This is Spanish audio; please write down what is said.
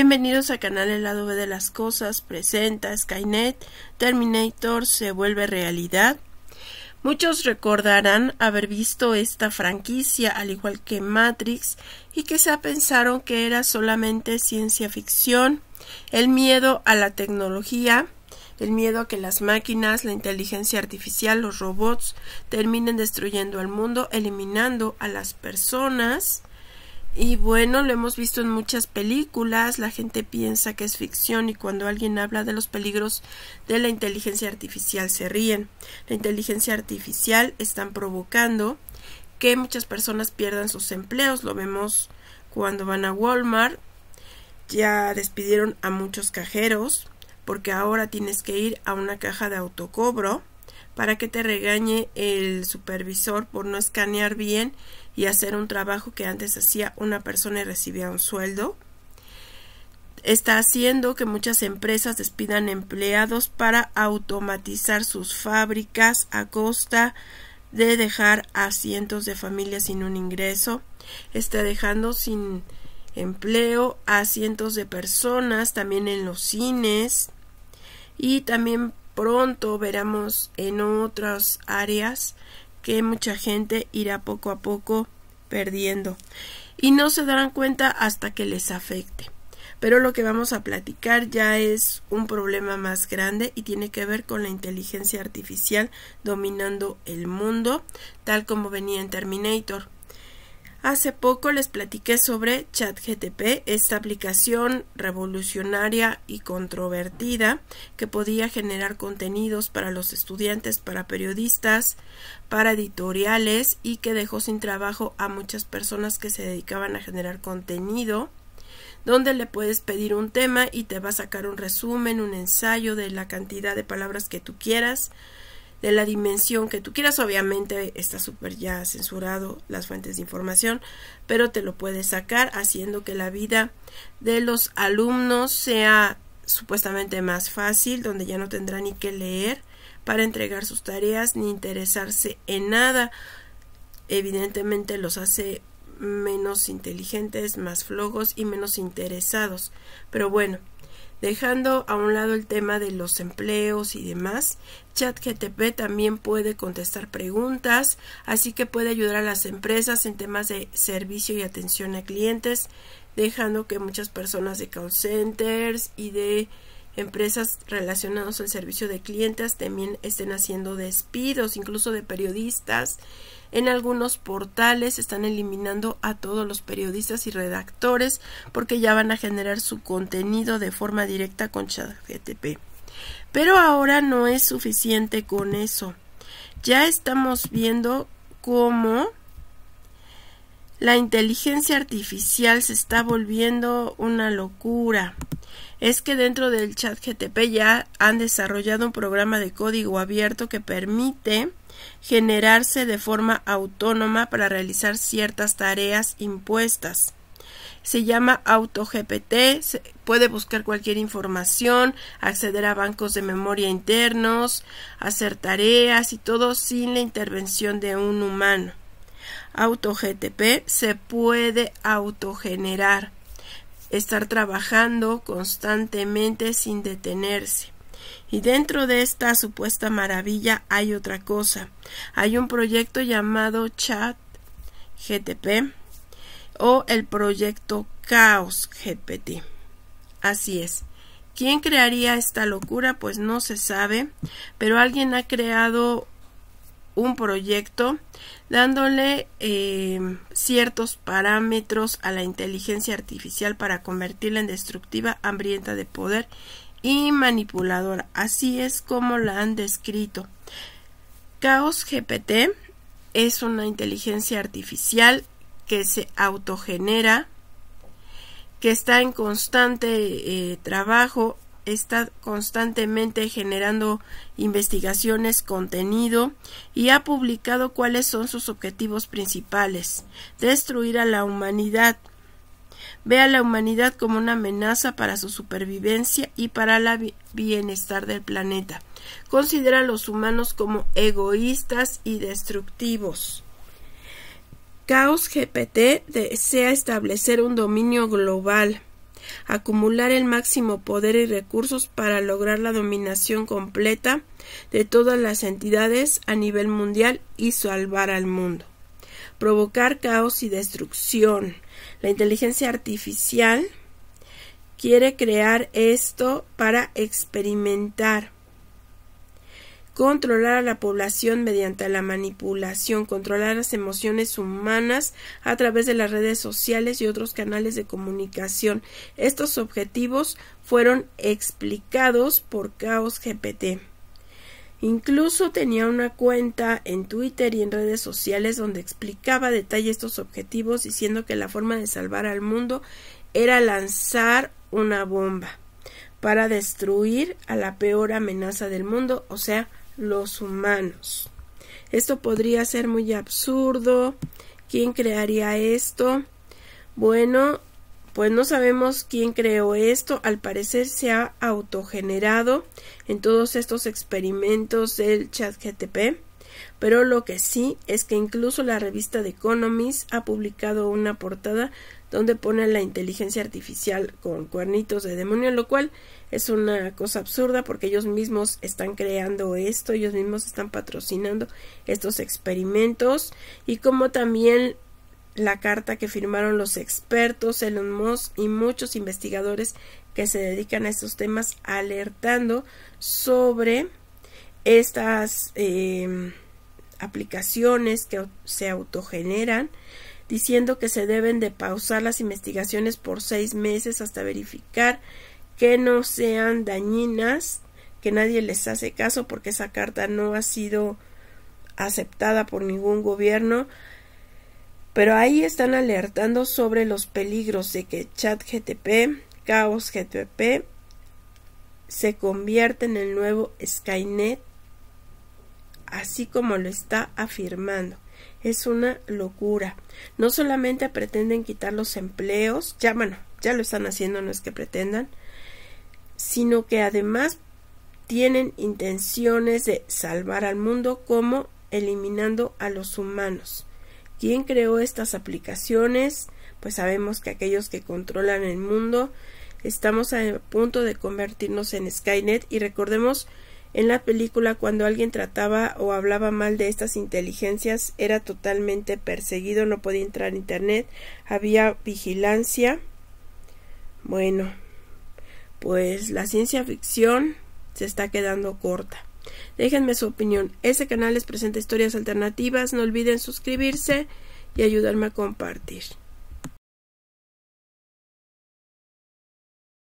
Bienvenidos a canal El lado B de las cosas, presenta Skynet, Terminator se vuelve realidad. Muchos recordarán haber visto esta franquicia al igual que Matrix y quizá pensaron que era solamente ciencia ficción, el miedo a la tecnología, el miedo a que las máquinas, la inteligencia artificial, los robots terminen destruyendo al mundo, eliminando a las personas y bueno, lo hemos visto en muchas películas, la gente piensa que es ficción y cuando alguien habla de los peligros de la inteligencia artificial se ríen. La inteligencia artificial están provocando que muchas personas pierdan sus empleos, lo vemos cuando van a Walmart, ya despidieron a muchos cajeros porque ahora tienes que ir a una caja de autocobro para que te regañe el supervisor por no escanear bien y hacer un trabajo que antes hacía una persona y recibía un sueldo. Está haciendo que muchas empresas despidan empleados para automatizar sus fábricas a costa de dejar a cientos de familias sin un ingreso. Está dejando sin empleo a cientos de personas también en los cines y también pronto veremos en otras áreas que mucha gente irá poco a poco perdiendo y no se darán cuenta hasta que les afecte. Pero lo que vamos a platicar ya es un problema más grande y tiene que ver con la inteligencia artificial dominando el mundo, tal como venía en Terminator. Hace poco les platiqué sobre ChatGTP, esta aplicación revolucionaria y controvertida que podía generar contenidos para los estudiantes, para periodistas, para editoriales y que dejó sin trabajo a muchas personas que se dedicaban a generar contenido donde le puedes pedir un tema y te va a sacar un resumen, un ensayo de la cantidad de palabras que tú quieras de la dimensión que tú quieras. Obviamente está súper ya censurado las fuentes de información, pero te lo puedes sacar haciendo que la vida de los alumnos sea supuestamente más fácil, donde ya no tendrá ni que leer para entregar sus tareas ni interesarse en nada. Evidentemente los hace menos inteligentes, más flojos y menos interesados. Pero bueno, Dejando a un lado el tema de los empleos y demás, ChatGTP también puede contestar preguntas, así que puede ayudar a las empresas en temas de servicio y atención a clientes, dejando que muchas personas de call centers y de empresas relacionadas al servicio de clientes también estén haciendo despidos, incluso de periodistas. En algunos portales están eliminando a todos los periodistas y redactores porque ya van a generar su contenido de forma directa con ChatGTP. Pero ahora no es suficiente con eso. Ya estamos viendo cómo la inteligencia artificial se está volviendo una locura es que dentro del chat GTP ya han desarrollado un programa de código abierto que permite generarse de forma autónoma para realizar ciertas tareas impuestas. Se llama AutoGPT, se puede buscar cualquier información, acceder a bancos de memoria internos, hacer tareas y todo sin la intervención de un humano. AutoGTP se puede autogenerar estar trabajando constantemente sin detenerse. Y dentro de esta supuesta maravilla hay otra cosa. Hay un proyecto llamado Chat GTP o el proyecto Chaos GPT. Así es. ¿Quién crearía esta locura? Pues no se sabe, pero alguien ha creado un proyecto dándole em, ciertos parámetros a la inteligencia artificial para convertirla en destructiva, hambrienta de poder y manipuladora. Así es como la han descrito. Chaos GPT es una inteligencia artificial que se autogenera, que está en constante eh, trabajo está constantemente generando investigaciones, contenido y ha publicado cuáles son sus objetivos principales. Destruir a la humanidad. Ve a la humanidad como una amenaza para su supervivencia y para el bienestar del planeta. Considera a los humanos como egoístas y destructivos. Caos GPT desea establecer un dominio global acumular el máximo poder y recursos para lograr la dominación completa de todas las entidades a nivel mundial y salvar al mundo. Provocar caos y destrucción. La inteligencia artificial quiere crear esto para experimentar controlar a la población mediante la manipulación, controlar las emociones humanas a través de las redes sociales y otros canales de comunicación. Estos objetivos fueron explicados por Caos GPT. Incluso tenía una cuenta en Twitter y en redes sociales donde explicaba detalle estos objetivos diciendo que la forma de salvar al mundo era lanzar una bomba para destruir a la peor amenaza del mundo, o sea, los humanos. Esto podría ser muy absurdo. ¿Quién crearía esto? Bueno, pues no sabemos quién creó esto. Al parecer se ha autogenerado en todos estos experimentos del chat GTP. Pero lo que sí es que incluso la revista de Economist ha publicado una portada donde pone la inteligencia artificial con cuernitos de demonio, lo cual es una cosa absurda porque ellos mismos están creando esto, ellos mismos están patrocinando estos experimentos y como también la carta que firmaron los expertos, Elon Musk y muchos investigadores que se dedican a estos temas alertando sobre estas em, aplicaciones que se autogeneran diciendo que se deben de pausar las investigaciones por seis meses hasta verificar que no sean dañinas, que nadie les hace caso porque esa carta no ha sido aceptada por ningún gobierno. Pero ahí están alertando sobre los peligros de que ChatGTP, caos GTP, se convierte en el nuevo Skynet así como lo está afirmando. Es una locura. No solamente pretenden quitar los empleos, ya bueno, ya lo están haciendo, no es que pretendan, sino que además tienen intenciones de salvar al mundo como eliminando a los humanos. ¿Quién creó estas aplicaciones? Pues sabemos que aquellos que controlan el mundo estamos a punto de convertirnos en Skynet y recordemos en la película, cuando alguien trataba o hablaba mal de estas inteligencias, era totalmente perseguido, no podía entrar a Internet, había vigilancia. Bueno, pues la ciencia ficción se está quedando corta. Déjenme su opinión. ese canal les presenta historias alternativas. No olviden suscribirse y ayudarme a compartir.